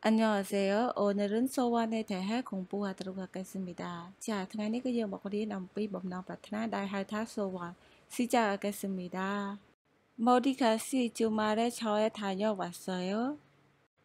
안녕하세요. 오늘은 소원에 대해 공부하도록 하겠습니다. 자ថ្ង그នេ리គឺយើងមករៀនអ소원 시작하겠습니다. 머리가시 주말에 저에 다녀왔어요.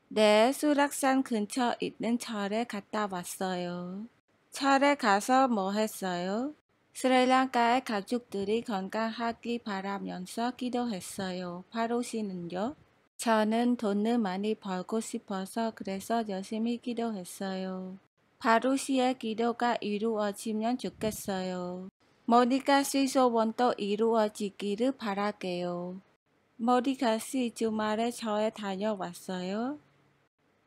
네, 수락산 근처 있는 절에 갔다 왔어요. 절에 가서 뭐 했어요? 스리랑카의 가족들이 건강하기 바라면서 기도했어요. 바로 씨는요? 저는 돈을 많이 벌고 싶어서 그래서 열심히 기도했어요. 바루시의 기도가 이루어지면 좋겠어요. 머리가시 소원도 이루어지기를 바랄게요. 머리가시 주말에 저에 다녀왔어요.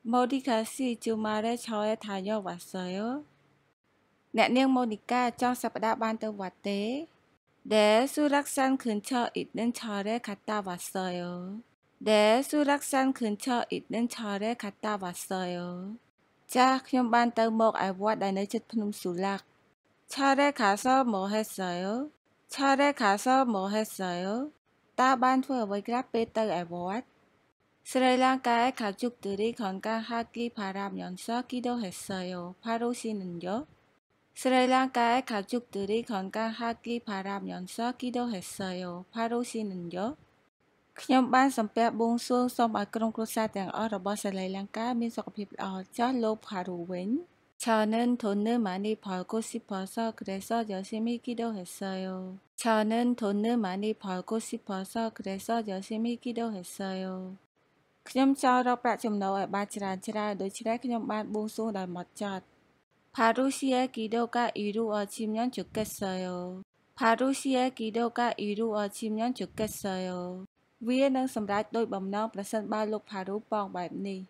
머리가시 주말에 저에 다녀왔어요. 내년 네, 모니까 정사보다 만든 왔대. 내 네, 수락산 근처 있는 절에 갔다 왔어요. 네, 수락산 근처 있는 절에 갔다 왔어요. 자, 그만 떠먹 알보아 나네 쯧푸 수락. 절에 가서 뭐 했어요? 절에 가서 뭐 했어요? 따반 투어보그라페터 알보아 스리랑카의 가족들이 건강하기 바라면서 기도했어요. 바로 씨는요? 스리랑카의 가족들이 건강하기 바라면서 기도했어요. 바로 씨는요? ខ្ញុំបានសំពះបួងសួងសូមឲ្យក្រុមគ្រួសារទាំងអស់របស់សិរីលង្កាមានសុខភាពល្អចាស់លោកផារូវិញឆានិនធនឺម៉ានីផលកូស៊ីផលសក្រេសយោស៊ីមីគីដូហេសយោឆានិនធនឺម៉ានីផលកូស៊ីផលសក្រេសយោស៊ីមីគីដូហេសយោខ្ញុំចោលរកប្រាក់ចំណូលឲ្យបានច្រើនច្រើនដូច្នេះខ្ញុំបានបួងសួងដោយមកចត់ផារូស៊ីគីដូកាអ៊ីរូអឈីមញ៉ាន់ជូកេសយោផារូស៊ីគីដូកាអ៊ីរូអឈីមញ៉ាន់ជូកេសយោវានឹងសម្រេចដោយបំណងប្រសិនបើលោកផារូប៉ងបែបនេះ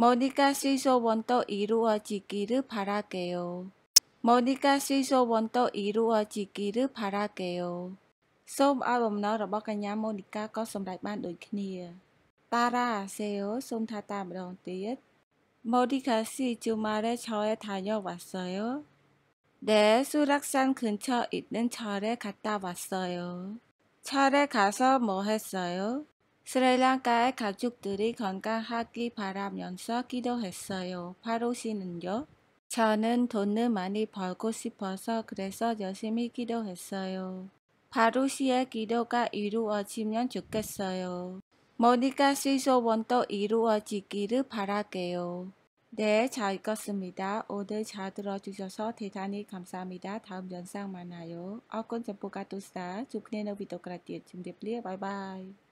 ម៉ូនីកាស៊ីសូវ៉ុនតូអ៊ីរូអជីគីឬផារ៉ាកេអូម៉ូនីកាស៊ីសូវ៉ុនតូអ៊ីរូអជីគីឬផារ៉ាកេអូសូមឲ្យបំណងរបស់កញ្ញាម៉ូនីកាក៏សម្រេចបាន ដូចគ្នាប៉ារ៉ាសេអូសូមថាតាមម្ដងទៀតម៉ូនីកាស៊ីជូម៉ារ៉េឆយថាយោវ៉ាសេអូដែលសុរក្សានខឿនឆអ៊ីដិនឆរ៉េខាតាវ៉ាសេអូ 철에 가서 뭐 했어요? 스리랑카의 가족들이 건강하기 바라면서 기도했어요. 바로 씨는요? 저는 돈을 많이 벌고 싶어서 그래서 열심히 기도했어요. 바로 씨의 기도가 이루어지면 좋겠어요. 모니카 시소원도 이루어지기를 바랄게요. 네, 잘 읽었습니다. 오늘 잘 들어주셔서 대단히 감사합니다. 다음 영상 만나요. 어권 정보가 도사 주크네노 비도그라디의 준비플리 바이바이